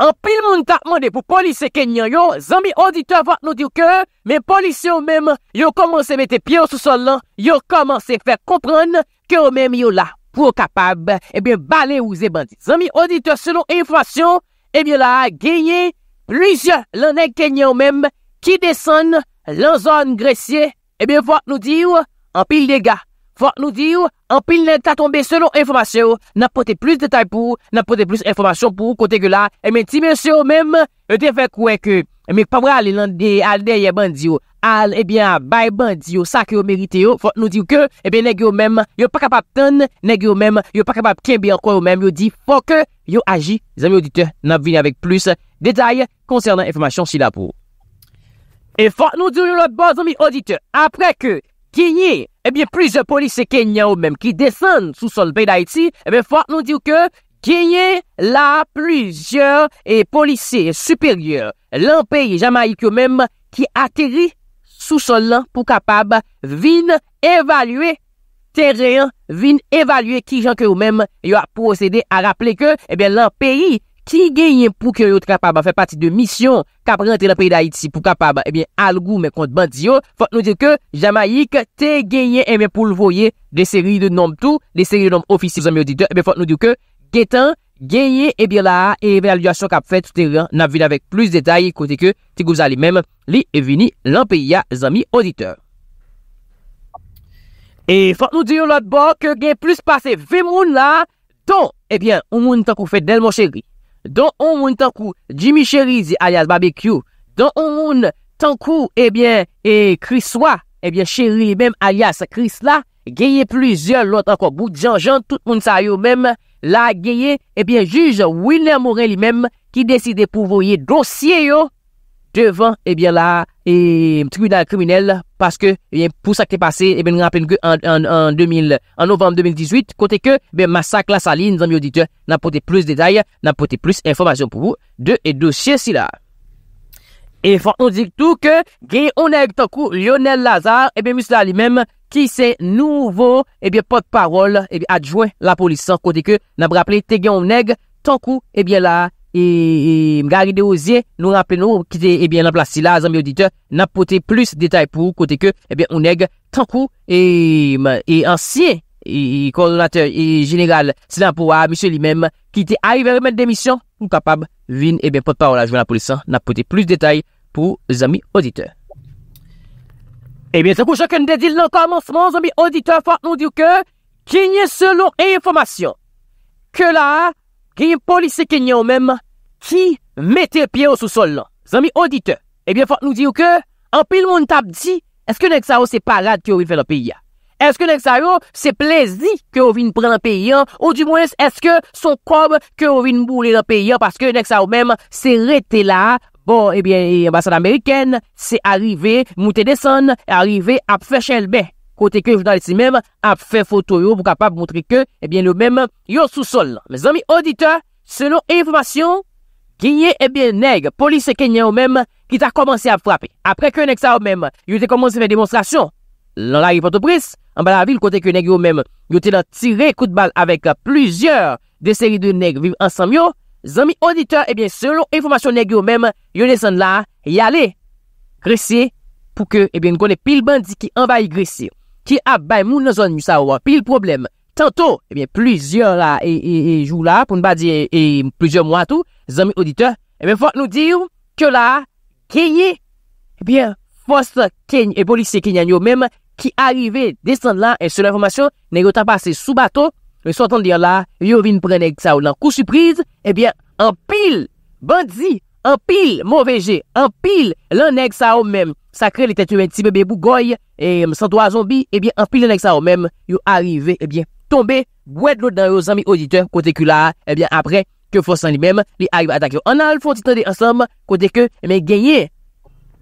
An pil moun ta mwande pou polise kenyan yo, zanmi auditor vat nou diw ke, men polise yo men yo komanse mette pyo sou sol lan, yo komanse fek kompran ke yo men yo la pou kapab, e ben bale ou ze bandi. Zanmi auditor selon infrasyon, e ben yo la genye prije lanen kenyan yo men ki desen lan zon gresye, e ben vat nou diw an pil dega. Fok nou diyo, anpil nan ta tombe selon informasyon, nan pote plus detay pou, nan pote plus informasyon pou kote ge la, e men ti men se yo menm, e te fe kwen ke, e men pavra li nan de al derye bandyo, al e bien bay bandyo sa ke yo merite yo, fok nou diyo ke, e ben neg yo menm, yo pa kapap ten, neg yo menm, yo pa kapap ken bi an kwen yo menm, yo di, fok yo aji, zami audite, nan vini avek plus detay konsernan informasyon si la pou. E fok nou diyo yo le bon zami audite, apre ke... genye, e bie prizor polise kenyan ou menm ki desen sou sol pey da iti, e bie fwa nan diw ke genye la prizor e polise superyur. Lan peyi Jamaik yo menm ki ateri sou sol lan pou kapab vin evalue teryen, vin evalue ki jan ke yo menm yo a posede a rapple ke, e bie lan peyi, ki genyen pou ki yo te kapaba fe pati de misyon ka prentre la peyi da iti si pou kapaba, ebyen, eh al gou men kont bandiyo, fote nou diyo ke, jama yi ke te genyen eh eme pou lvoye de seri de nom tou, de seri de nom ofisi zami auditeur, ebyen, eh fote nou diyo ke, getan genyen ebyen la evelayasyon kap fet toute ren, nan vin avèk plus detay, kote ke, ti gou zali mem, li e vini lan peyi ya zami auditeur. E fote nou diyo lot bo, ke gen plus pase ve moun la, ton, ebyen, ou moun tankou fè del mou chéri, Don on moun tankou Jimmy Cherizi alias Babekyo, don on moun tankou ebyen eh eh, Chris Wa, ebyen eh Cheri li men alias Chris la, geye plizyon lout anko bout janjan tout moun sa yo men, la geye ebyen juj Winner Moren li men ki deside pou voye dosye yo. devan ebyen eh la tribunal kriminel paske pou sa ke pase ebyen rapen ke an novem 2018 kote ke masak la saline zan myo dite nan pote plus detay nan pote plus informasyon pou pou de e dosye si la e fon dik tou ke gen yon neg tankou Lionel Lazare ebyen eh misla li mem ki se nouvo ebyen eh pot parol ebyen adjouen la polisan kote ke nan braple te gen yon neg tankou ebyen la E mgari e, de ozyen nou rampe nou kite ebyen eh nan plasi la zami auditeur nan pote plus detay pou kote ke ebyen ou neg tan kou e ansyen e kordonateur e genegal silan pou a misyo li menm kite ay vermen demisyon ou kapab vin ebyen pot pa ou la jounan polisan nan pote plus detay pou zami auditeur. Ebyen tan kou chakon de dil nan komanseman zami auditeur fwa nou diw ke kine selon e informasyon ke la kine polise kine ou menm. Ki mette pye ou sou sol lan? Zami audite, ebyen eh fote nou di ou ke, anpil moun tap di, eske Neksaro se parade ki ou vin fè lopè ya? Eske Neksaro se plezi ki ou vin prè lopè ya? Ou di mwens, eske son kwab ki ou vin mboulè lopè ya? Paske Neksaro menm se rete la, bon, ebyen, eh yon eh, basan Ameriken, se arrive, moutè desan, arrive ap fè chelbe, kote ke joudan eti menm, ap fè fotoyo pou kapap moutre ke, ebyen, lopè menm yon sou sol lan. Zami audite, selon informasyon, genye ebyen eh neg polis kenyen ou menm ki ta komanse eh eh a frape. Apre ke neg sa ou menm, yote komanse fe demonstrasyon. Lan la ripotopris, an ba la vil kote ke neg yo menm, yote la tire kout bal avek pluzyor de seri de neg viv ansam yo, zanmi auditeur ebyen selon informasyon neg yo menm, yone zan la yale. Gresi, pou ke ebyen konen pil bandi ki an bayi gresi, ki ap bay moun an zon mi sa wapil probleme. Tanto, ebyen, eh plizyon la, e, e, e, jou la, pou nba di, e, e, plizyon mwa tou, zami odite, ebyen, fote nou dir, ke la, ke ye, ebyen, foste, ken, e, polise kenyan yo menm, ki arive, desan la, e, se l'informasyon, ne yotan pase sou bato, e, sotan dir la, yo vin prenek sa ou nan kousupriz, ebyen, eh anpil, bandi, anpil, mwoveje, anpil, lannek sa ou menm, sakre li tetu en ti bebe bou goy, e, msanto a zombi, ebyen, anpil lannek sa ou menm, yo arive, ebyen, tombe gwen lout dan yo zami auditeur kote ke la, ebyen apre ke fonsan li mem li aib atak yo. An al fonsan li tande ansam kote ke me genye.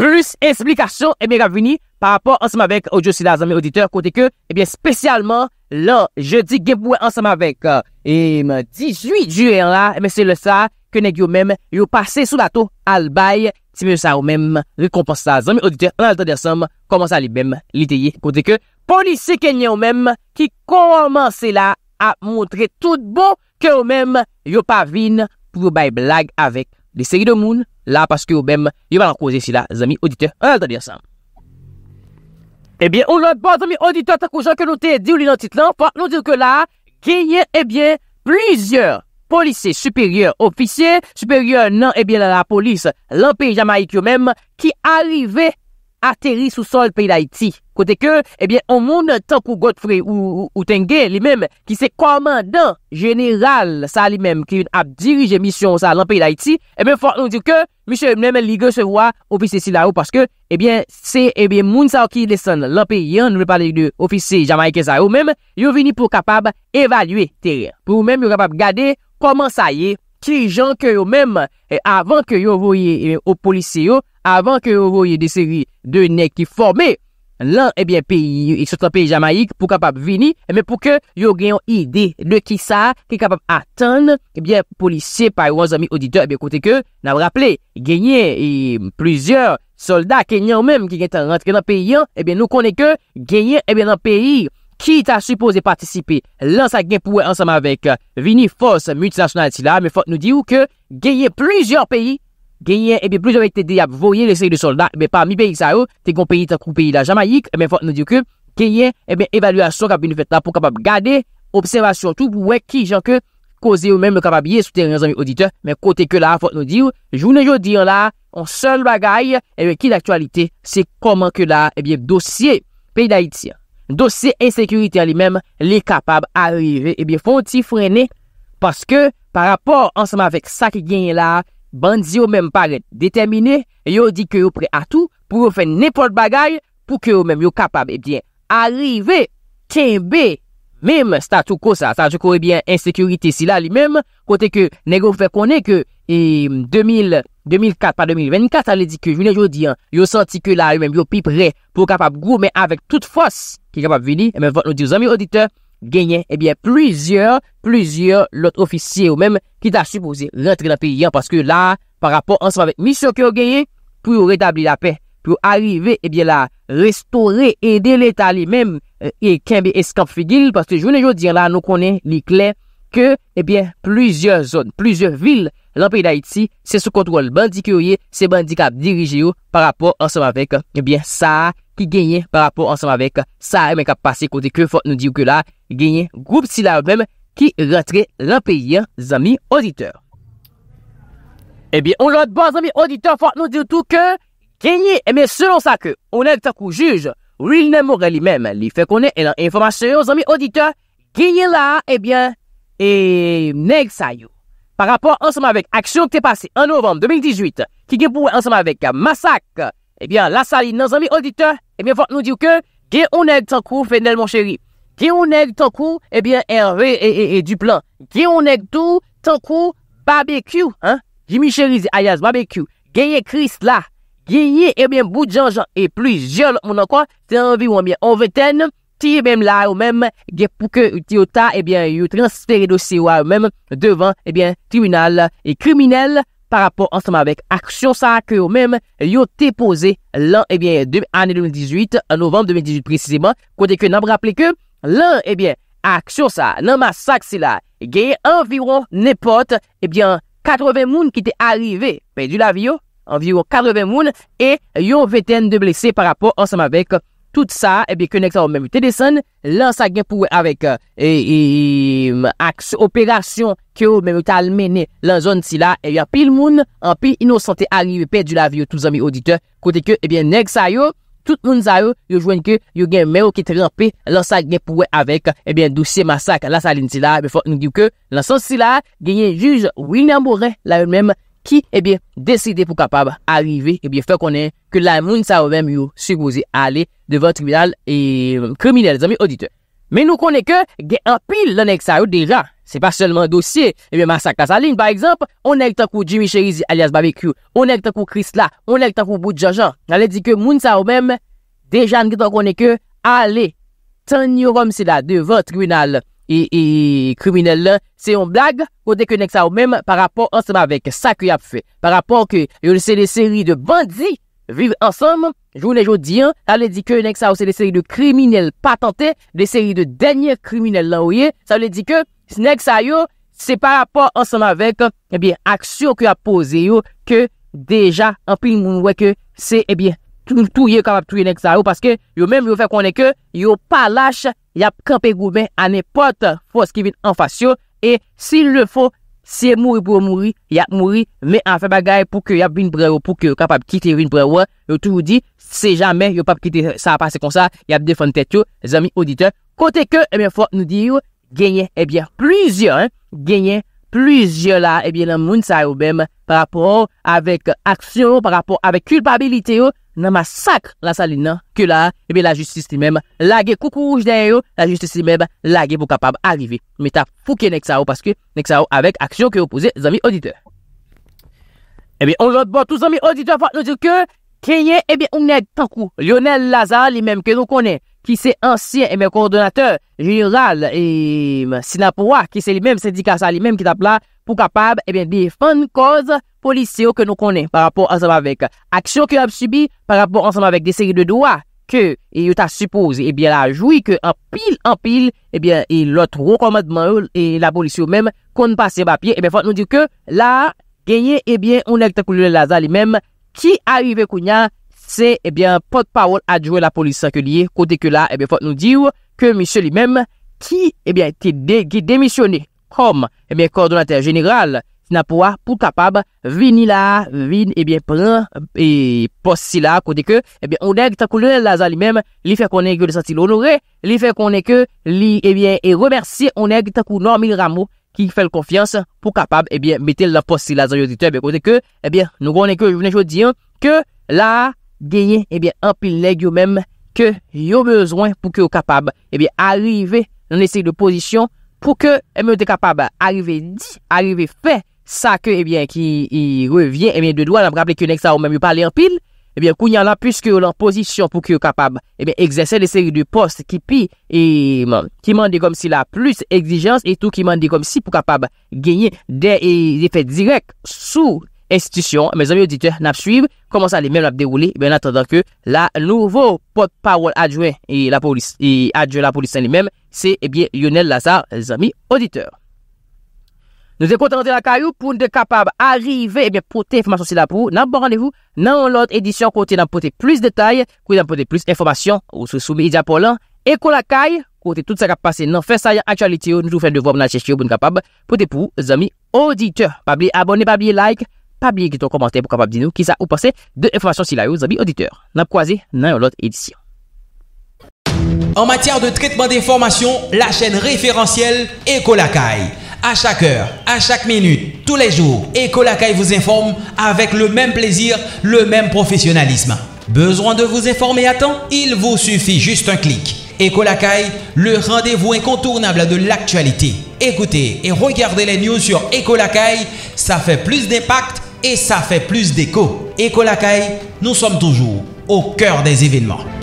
Plus, explikasyon ebe eh gavini par apor ansam avek ojo oh, si la zami auditeur kote ke, ebyen eh spesyalman la je di genpouwe ansam avek. E euh, me eh di jui, jui en la, ebe se le sa, ke neg yo mèm yo pase sou bato al bay, ti mè sa yo mèm rekompans sa zami auditeur an al ta der sam, koman sa li bèm li teye kote ke polisi kenye yo mèm, ki koman se la a mountre tout bon, ke yo mèm yo pa vin pou yo bay blag avek de seri de moun, la paske yo mèm yo ban an kouze si la zami auditeur an eh al ta der sam. E bè, ou lòt pa, zami auditeur, takou jan ke nou te di ou li nan titlan, pou nou dir ke la, ki yè e eh bè, plizyeur, Polisè, supèryè, ofisè, supèryè nan, ebyen, eh la polisè, l'anpèri Jamaiki yo mèm, ki arrivè a teri sou sol pèri d'Haïti. Kote ke, ebyen, eh an moun tankou Godfrey ou Tengè, li mèm, ki se komandan genèral, sa li mèm, ki ap dirije misyon sa l'anpèri d'Haïti, ebyen, eh fòk non dir ke, misè, mèm, li gè se vwa ofisè si la ou, paske, ebyen, se, ebyen, moun sa wakilè san, l'anpèri yan, nou vè palè de ofisè Jamaiki sa ou mèm, yo vini pou kapab evalüe teri. P Koman sa ye, ki li jan ke yo menm avan ke yo voye o polisye yo, avan ke yo voye de seri de nek ki forme, lan ebyen pe yon yon sotran pe yon Jamaik pou kapap vini, ebyen pou ke yo genyon ide de ki sa, ki kapap atan, ebyen eh polisye pa yon zami odite, ebyen eh kote ke, nan raple, genyen, ebyen plusieurs soldat kenyon menm ki genyan rentre nan pe yon, ebyen nou konen ke, genyen ebyen nan pe yon. Ki ta suppose patisipe lan sa genpouwe ansama vek euh, Viniforce Multinasyonality la, men fote nou di ou ke genye prizyor peyi, genye ebe prizyor vek te dey ap voye le sey de soldat, men pa mi peyi sa ou, te kon peyi ta kou peyi la Jamaik, men fote nou di ou ke genye ebe eh evalüasyon kapi nou fet la pou kapab gade, observasyon tou pou wek ki jan ke koze ou men me kapab ye sou teriyan zami audite, men kote ke la fote nou di ou, jounen yo di an la, on sol bagay, ebe eh ki l'aktualite se koman ke la ebe eh dosye peyi la iti si an. Dosye ensekurite alimem li kapab arive ebyen eh fon ti frene Paske par rapport ansama vek sa ki genye la Bandi yo menm paret detemine Yo di ki yo pre a tou pou yo fen nepot bagay Pou ki yo menm yo kapab ebyen eh arive, tenbe Mèm statou kousa, sa jokorebyen ensekurite si la li mèm, kote ke negou fè konè ke 2004 pa 2024 a li di ke jounen joudi an, yo santi ke la li mèm yo pi pre pou kapap gou mèm avèk tout fòs ki kapap vini, mèm eh vot nou di yo zanmi odite, genyen ebyen eh plüzyor, plüzyor lot ofisye ou mèm ki ta supposè rentre nan pi yon, paske la par rapport ansov avèk misyon ki yo genyen pou yo redabli la pey. pou arrive, ebyen eh la, restore, e euh, de letali, menm, e kenbe eskap figil, paske jounen joun diyan la, nou konen li klen, ke, ebyen, plouzyon zon, plouzyon vil, l'anpèri d'Haïti, se sou kontrol bandi kyouye, se bandi kap dirije yo, par rapport ansem avèk, ebyen, eh sa, ki genye, par rapport ansem avèk, sa, e eh men kap pase kote kyou, fòt nou diyo ke la, genye, groub si la, ou dwenm, ki rentre, l'anpèri, zami, oditeur. Ebyen, ou lòt, zami, oditeur, fòt nou diyo tou genye e eh men selon sa ke ou neg takou juj ou il ne more li men li fe konen e nan informasyon ou zanmi auditeur genye la e eh bien e neg sayou par rapport anseman vek aksyon ke te pase an novem 2018 ki gen pouwe anseman vek masak e eh bien la sali nan zanmi auditeur e bien fok nou diw ke genye ou neg takou fenel mon cheri genye ou neg takou e bien e rve e e e du plan genye ou neg dou takou babekyou jimi cheri a yaz babekyou genye kris la Eh eh gye ye, ebyen, bout janjan e pluj jol, moun an kwa, te an viwan, ebyen, an veten, ti ebyen, la, ou men, gye pouke, ou ti o ta, ebyen, yo transferi dosi wa, ou men, devan, ebyen, eh tribunal, e kriminel, par rapport ansama vek aksyon sa, ke ou men, yo te pose, lan, ebyen, ane 2018, an novem 2018, preciziman, kote ke nan braple ke, lan, ebyen, aksyon sa, nan masak se la, gye, an viwan, ne pot, ebyen, 80 moun ki te arive, pe di la vi yo, anviyon 80 moun, e yon veten de blese par rapport ansanm avek. Tout sa, ebyen, konekta ou menmouten desan, lan sa genpouwe avek, e, e, aks operasyon ki ou menmoutal mene lan zon si eh la, ebyen, pil moun, anpi inosante arive pe di la vyo tout zon mi odite. Kote ke, ebyen, neg sa yo, tout moun za yo, yo jwen ke, yo genmè ou ki treman pe lan sa genpouwe avek, ebyen, eh dou se masak lan sa lin si la, ebyen, eh fok nou giv ke, lan san si la, genye juz ou inambore la yon menm, ki, ebyen, deside pou kapab arive, ebyen, fè konen, ke la moun sa ou mèm yo sukouze ale devan tribunal e kriminele, euh, zami, odite. Men nou konen ke, gen anpil lan ek sa yo deja. Se pa selman dosye, ebyen, masak la sa lin, par ekzamp, on ek takou Jimmy Cherizi alias Barik You, on ek takou Chris La, on ek takou Boudja Jean, nan le di ke moun sa ou mèm, dejan gen takou konen ke, ale, tan yo romsi la devan tribunal, E, e kriminelle la, se yon blague, ou deke nek sa ou menm par rapport ansem avèk sa ki ap fè. Par rapport ki yon se de seri de bandi, vive ansem, jounen joudi an, sa le di ke nek sa ou se de seri de kriminelle patante, de seri de denye kriminelle la, ouye, sa le di ke, nek sa yo, se par rapport ansem avèk, ebyen, eh aksyon ki ap pose yo, ke deja, anpil moun wèk, se, ebyen, eh touye kapap touye nèk sa yo, paske yo mèm yo fè konè ke, yo pa lâche, yap kèmpe goumè, anè pot fòs ki vin an fasyo, e si lè fò, se mouri pou mouri, yap mouri, mè an fè bagay pou ke yap vin brewo, pou ke kapap kite vin brewo, yo toujou di, se jamè, yo pap kite sa apase kon sa, yap defon tètyo, zèmi odite, kote ke, e mè fò nou di yo, genye, e bè, plüzyon, genye, plüzyon la, e bè, nan moun sa yo mèm, pa rap nan masak la sali nan ke la, ebe la justis li menm lage koukouj den yo, la justis li menm lage pou kapab arive. Me ta fouke nek sa ou, paske nek sa ou avek aksyon ke opouze zami auditeur. Ebe, on jote bon, tou zami auditeur, fote nou dire ke, kenye, ebe, ou nek, tankou, Lionel Lazare, li menm, ke nou konen, ki se ansyen, ebe, kondonateur, jiral, e, sinapouwa, ki se li menm, syndikasa, li menm, ki tap la, pou kapab, ebyen, eh defande koz polisyo ke nou konen, par rapport anseman vek aksyon ki yo ap subi, par rapport anseman vek deseri de doa, ke yo ta suppose, ebyen, eh la jouy, ke anpil, anpil, ebyen, eh e lot rekomandman yo, e la polisyo men kon pasye bapye, ebyen, fote nou diw ke la genye, ebyen, un ekta kouli la zan li men, ki a yive kounya, se, ebyen, potpawol a djouye la polisya ke liye, kote ke la ebyen, fote nou diw, ke misyo li men ki, ebyen, te de, ki demisyone kom, ebyen, eh koordinatèr jeneral, si na pou a pou kapab, vini la, vini, ebyen, pran, e pos si la, kode ke, ebyen, onèk, takou lè la zan li mèm, li fè konèk yo de santi l'onore, li fè eh konèk yo, li, ebyen, e remersi, onèk, takou normil ramo, ki fè l'kofyans pou kapab, ebyen, eh metè lè la pos si la zan yo di teb, kode ke, ebyen, nou konèk yo, je vène jò diyon, ke, la, genye, ebyen, anpil lèk yo mèm, ke, yo bezwen pou ke yo kap pou ke mwen eh de kapab arive di, arive fe, sa ke, ebyen, eh ki revyen, eh ebyen, de doan, mwen rappele ki yon ek sa ou mwen mwen pale an pil, ebyen, kou nyan lan, pwiske yon lan pozisyon pou ki yon kapab, ebyen, egzese de seri de post ki pi, e, mwen, ki mwen de kom si la plus egzijans, e tou ki mwen de kom si pou kapab genye de efek direk sou, Insitisyon, mè zami auditeur, nab suib, komonsan li mèm nab derouli, eh mè nantanda ke la nouvo potpawol adjouen la polis, adjouen la polis san eh li mèm, se e bie Yonel Lazar, zami auditeur. Nou de konten eh bon an de lakayou, pou n de kapab arrive, e bie pote informasyon se la pou, nan bon randevou, nan lout edisyon, kote nan pote plus detay, kote nan pote plus informasyon, ou sou soube idia polan, e kola kay, kote tout sa kapase nan fesayan aktyalite yo, nou tou fèm devob nan chèche yo, pou n kapab, pote pou pa biye commencé ton commentaire pour qu'on puisse nou ou de information si la auditeur. N'a croisé dans l'autre édition. En matière de traitement d'informations, la chaîne référentielle Ecolacai. À chaque heure, à chaque minute, tous les jours, Ecolacai vous informe avec le même plaisir, le même professionnalisme. Besoin de vous informer à temps Il vous suffit juste un clic. Ecolacai, le rendez-vous incontournable de l'actualité. Écoutez et regardez les news sur Ecolacai, ça fait plus d'impact et ça fait plus d'écho. Écho nous sommes toujours au cœur des événements.